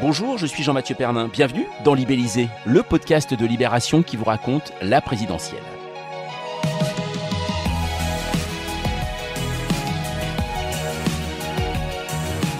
Bonjour, je suis Jean-Mathieu Pernin. Bienvenue dans Libellisé, le podcast de Libération qui vous raconte la présidentielle.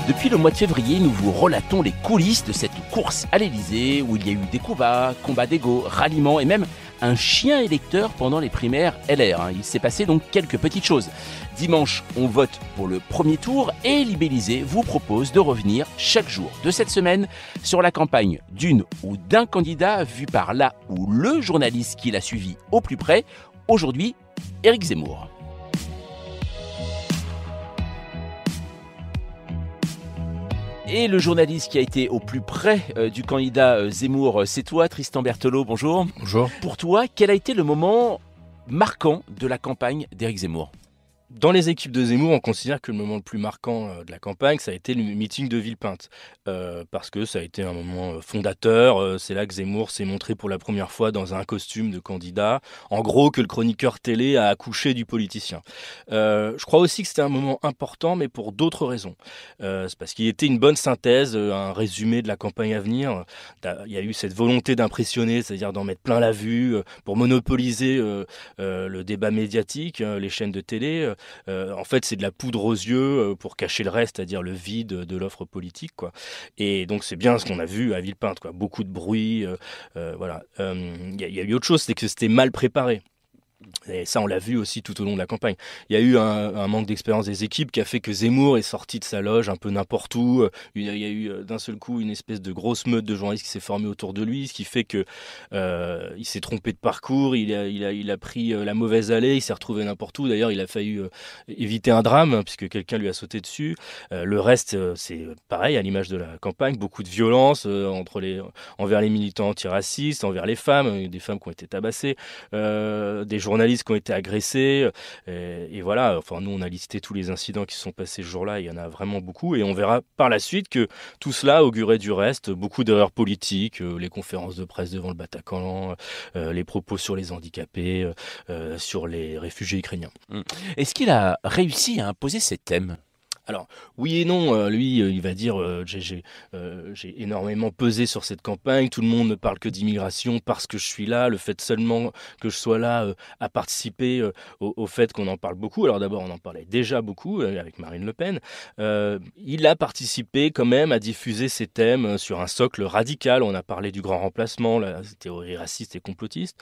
Depuis le mois de février, nous vous relatons les coulisses de cette course à l'Elysée où il y a eu des combats, combats d'ego, ralliements et même un chien électeur pendant les primaires LR. Hein. Il s'est passé donc quelques petites choses. Dimanche, on vote pour le premier tour et Libellisé vous propose de revenir chaque jour de cette semaine sur la campagne d'une ou d'un candidat vu par la ou le journaliste qui l'a suivi au plus près. Aujourd'hui, Éric Zemmour. Et le journaliste qui a été au plus près euh, du candidat euh, Zemmour, euh, c'est toi, Tristan Berthelot, bonjour. Bonjour. Pour toi, quel a été le moment marquant de la campagne d'Éric Zemmour dans les équipes de Zemmour, on considère que le moment le plus marquant euh, de la campagne, ça a été le meeting de Villepinte, euh, parce que ça a été un moment euh, fondateur. C'est là que Zemmour s'est montré pour la première fois dans un costume de candidat. En gros, que le chroniqueur télé a accouché du politicien. je crois aussi que c'était un moment important, mais pour d'autres raisons. C'est parce qu'il était une bonne synthèse, un résumé de la campagne à venir. Il y a eu cette volonté d'impressionner, c'est-à-dire d'en mettre plein la vue, pour monopoliser le débat médiatique, hein, les chaînes de télé euh, en fait, c'est de la poudre aux yeux euh, pour cacher le reste, c'est-à-dire le vide de l'offre politique. Et donc, c'est bien ce qu'on a vu à Villepinte. Quoi. Beaucoup de bruit. Euh, voilà. Il y, a eu autre chose, c'est que c'était mal préparé. Et ça, on l'a vu aussi tout au long de la campagne. Il y a eu un, manque d'expérience des équipes qui a fait que Zemmour est sorti de sa loge un peu n'importe où. Il y a, eu euh, d'un seul coup une espèce de grosse meute de journalistes qui s'est formée autour de lui, ce qui fait que euh, il s'est trompé de parcours, il a, il a, pris euh, la mauvaise allée, il s'est retrouvé n'importe où. D'ailleurs, il a failli éviter un drame hein, puisque quelqu'un lui a sauté dessus. le reste, c'est pareil à l'image de la campagne, beaucoup de violence entre les, envers les militants antiracistes, envers les femmes, des femmes qui ont été tabassées, des gens journalistes qui ont été agressés. Euh, et, voilà, enfin, nous, on a listé tous les incidents qui sont passés ce jour-là. Il y en a vraiment beaucoup. Et on verra par la suite que tout cela augurait du reste beaucoup d'erreurs politiques, euh, les conférences de presse devant le Bataclan, euh, les propos sur les handicapés, sur les réfugiés ukrainiens. Hum. Est-ce qu'il a réussi à imposer ses thèmes alors, oui et non, euh, lui, euh, il va dire euh, euh, j'ai énormément pesé sur cette campagne, tout le monde ne parle que d'immigration parce que je suis là, le fait seulement que je sois là a participé au, fait qu'on en parle beaucoup. Alors d'abord, on en parlait déjà beaucoup avec Marine Le Pen. il a participé quand même à diffuser ses thèmes sur un socle radical. On a parlé du grand remplacement, la théorie raciste et complotiste.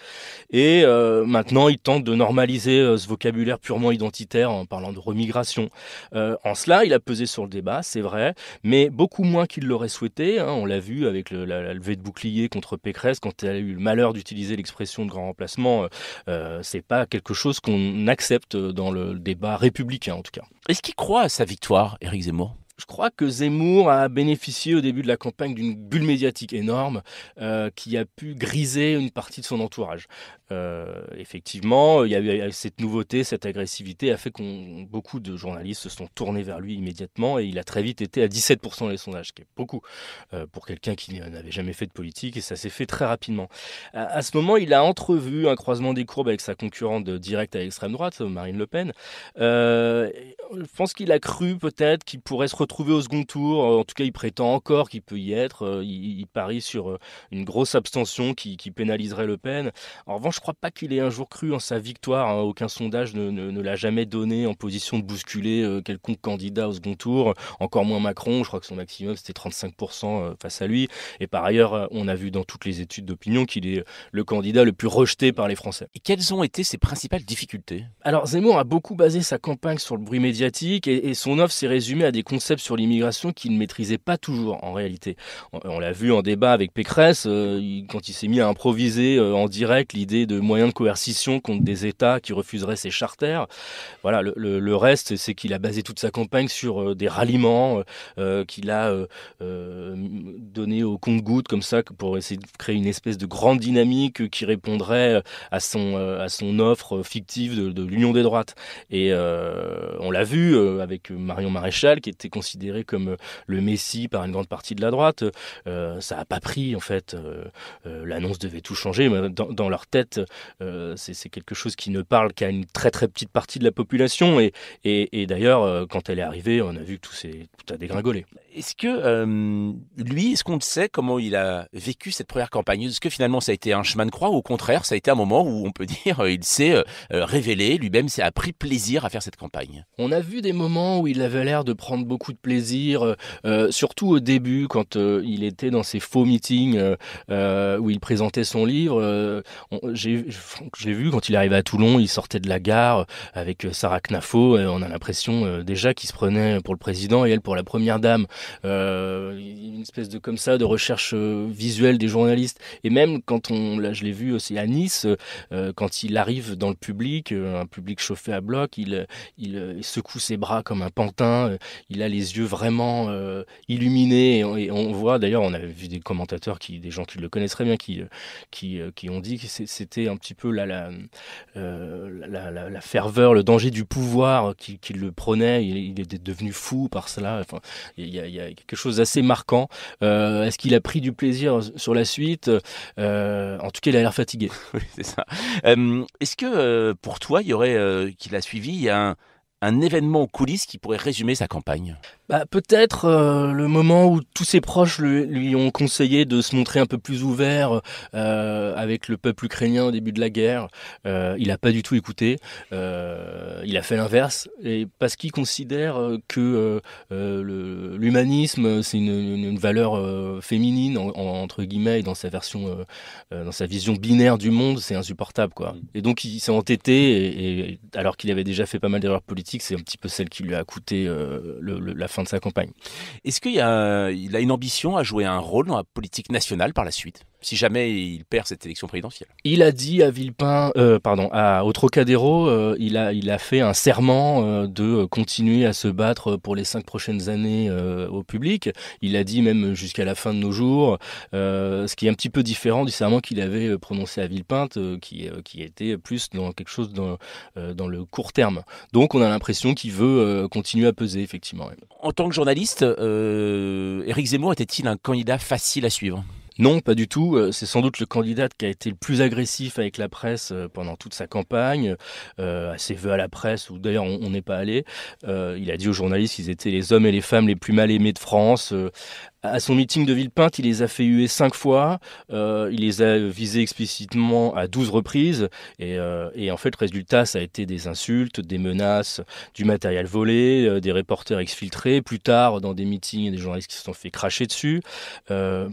Et maintenant, il tente de normaliser ce vocabulaire purement identitaire en parlant de remigration. en cela, il a pesé sur le débat, c'est vrai, mais beaucoup moins qu'il l'aurait souhaité. Hein. On l'a vu avec la, levée de bouclier contre Pécresse, quand elle a eu le malheur d'utiliser l'expression de grand remplacement. Euh, euh, c'est pas quelque chose qu'on accepte dans le débat républicain, en tout cas. Est-ce qu'il croit à sa victoire, Éric Zemmour je crois que Zemmour a bénéficié au début de la campagne d'une bulle médiatique énorme euh, qui a pu griser une partie de son entourage. Euh, effectivement, il y a eu cette nouveauté, cette agressivité a fait que beaucoup de journalistes se sont tournés vers lui immédiatement et il a très vite été à 17% des sondages, ce qui est beaucoup euh, pour quelqu'un qui n'avait jamais fait de politique et ça s'est fait très rapidement. À, à, ce moment, il a entrevu un croisement des courbes avec sa concurrente directe à l'extrême droite, Marine Le Pen. je pense qu'il a cru peut-être qu'il pourrait se trouver au second tour. Euh, en tout cas, il prétend encore qu'il peut y être. Euh, il, parie sur euh, une grosse abstention qui, pénaliserait Le Pen. En revanche, je crois pas qu'il ait un jour cru en sa victoire. Hein. Aucun sondage ne, l'a jamais donné en position de bousculer quelconque candidat au second tour. Encore moins Macron. Je crois que son maximum, c'était 35% face à lui. Et par ailleurs, on a vu dans toutes les études d'opinion qu'il est le candidat le plus rejeté par les Français. Et quelles ont été ses principales difficultés Alors, Zemmour a beaucoup basé sa campagne sur le bruit médiatique et, et son offre s'est résumée à des concepts sur l'immigration qu'il ne maîtrisait pas toujours en réalité. On, l'a vu en débat avec Pécresse, euh, quand il s'est mis à improviser euh, en direct l'idée de moyens de coercition contre des États qui refuseraient ses charters. Voilà, le, reste, c'est qu'il a basé toute sa campagne sur euh, des ralliements qu'il a donné au compte-goutte comme ça pour essayer de créer une espèce de grande dynamique qui répondrait à son, à son offre fictive de, l'Union des droites. Et on l'a vu avec Marion Maréchal qui était considéré comme euh, le Messie par une grande partie de la droite. Euh, ça n'a pas pris, en fait. Euh, l'annonce devait tout changer, dans, leur tête, c'est quelque chose qui ne parle qu'à une très très petite partie de la population. Et, et, d'ailleurs, quand elle est arrivée, on a vu que tout, tout a dégringolé. Est-ce que lui, est-ce qu'on sait comment il a vécu cette première campagne Est-ce que finalement ça a été un chemin de croix ou au contraire, ça a été un moment où on peut dire il s'est révélé, lui-même s'est appris plaisir à faire cette campagne On a vu des moments où il avait l'air de prendre beaucoup de plaisir, euh, euh, surtout au début quand euh, il était dans ses faux meetings où il présentait son livre. J'ai vu quand il arrivait à Toulon, il sortait de la gare avec Sarah Knafo. on a l'impression déjà qu'il se prenait pour le président et elle pour la première dame. une espèce de comme ça de recherche visuelle des journalistes. Et même quand on, là je l'ai vu aussi à Nice, quand il arrive dans le public, un public chauffé à bloc, il, il, il secoue ses bras comme un pantin. Il a les des yeux vraiment euh, illuminés. Et on, voit d'ailleurs, on avait vu des commentateurs, qui, des gens qui le connaissent bien, qui, euh, euh, qui, ont dit que c'était un petit peu la, la, la, ferveur, le danger du pouvoir qui, le prenait. Il, était devenu fou par cela. Enfin, il y a, quelque chose d'assez marquant. Est-ce qu'il a pris du plaisir sur la suite En tout cas, il a l'air fatigué. Oui, c'est ça. Est-ce que pour toi, il y aurait, qu'il a suivi, un un événement aux coulisses qui pourrait résumer sa campagne bah, Peut-être euh, le moment où tous ses proches lui ont conseillé de se montrer un peu plus ouvert euh, avec le peuple ukrainien au début de la guerre. Euh, il n'a pas du tout écouté. Euh, il a fait l'inverse. Et parce qu'il considère euh, que l'humanisme, c'est une, une, valeur féminine, entre guillemets, et dans sa version, dans sa vision binaire du monde, c'est insupportable. Quoi. Mm. Et donc il s'est entêté, et, alors qu'il avait déjà fait pas mal d'erreurs politiques, c'est un petit peu celle qui lui a coûté le, le, de sa campagne. Est-ce qu'il a une ambition à jouer un rôle dans la politique nationale par la suite si jamais il perd cette élection présidentielle. Il a dit à Villepin, euh, pardon, à, au Trocadéro, euh, il, a, il a fait un serment euh, de continuer à se battre pour les cinq prochaines années au public. Il a dit même jusqu'à la fin de nos jours, ce qui est un petit peu différent du serment qu'il avait prononcé à Villepinte, qui, qui était plus dans quelque chose dans, dans le court terme. Donc on a l'impression qu'il veut continuer à peser, effectivement. En tant que journaliste, Éric Zemmour était-il un candidat facile à suivre non, pas du tout. Euh, c'est sans doute le candidat qui a été le plus agressif avec la presse euh, pendant toute sa campagne, à ses voeux à la presse, où d'ailleurs on n'est pas allé. Euh, il a dit aux journalistes qu'ils étaient les hommes et les femmes les plus mal aimés de France, à son meeting de Villepinte, il les a fait huer cinq fois, euh, il les a visés explicitement à 12 reprises, euh, et, en fait, le résultat, ça a été des insultes, des menaces, du matériel volé, euh, des reporters exfiltrés, plus tard, dans des meetings, des journalistes qui se sont fait cracher dessus.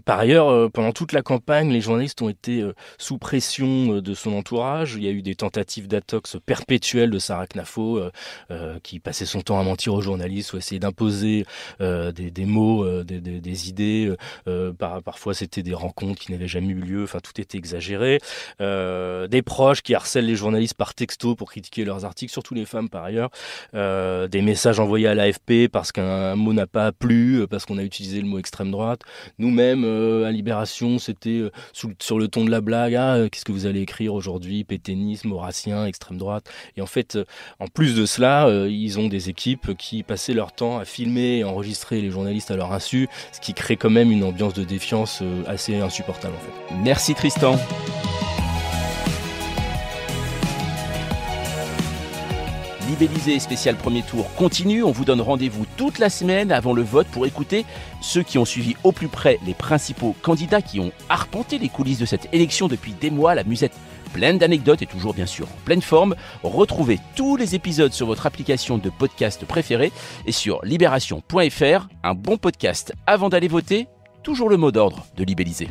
par ailleurs, pendant toute la campagne, les journalistes ont été sous pression de son entourage, il y a eu des tentatives d'atox perpétuelles de Sarah Knafo, qui passait son temps à mentir aux journalistes ou essayer d'imposer des, mots, des, des, des idées. Euh, euh, par, parfois, c'était des rencontres qui n'avaient jamais eu lieu. Enfin, tout était exagéré. Euh, des proches qui harcèlent les journalistes par texto pour critiquer leurs articles, surtout les femmes par ailleurs. des messages envoyés à l'AFP parce qu'un mot n'a pas plu, parce qu'on a utilisé le mot extrême droite. Nous-mêmes, à Libération, c'était sur le ton de la blague. Ah, qu'est-ce que vous allez écrire aujourd'hui Péténisme, Horacien, extrême droite. Et en fait, en plus de cela, ils ont des équipes qui passaient leur temps à filmer et enregistrer les journalistes à leur insu, ce qui crée quand même une ambiance de défiance euh, assez insupportable en fait. Merci Tristan. Libellisé spécial premier tour continue. On vous donne rendez-vous toute la semaine avant le vote pour écouter ceux qui ont suivi au plus près les principaux candidats qui ont arpenté les coulisses de cette élection depuis des mois. La musette pleine d'anecdotes et toujours bien sûr en pleine forme. Retrouvez tous les épisodes sur votre application de podcast préférée et sur libération.fr, un bon podcast avant d'aller voter, toujours le mot d'ordre de libelliser.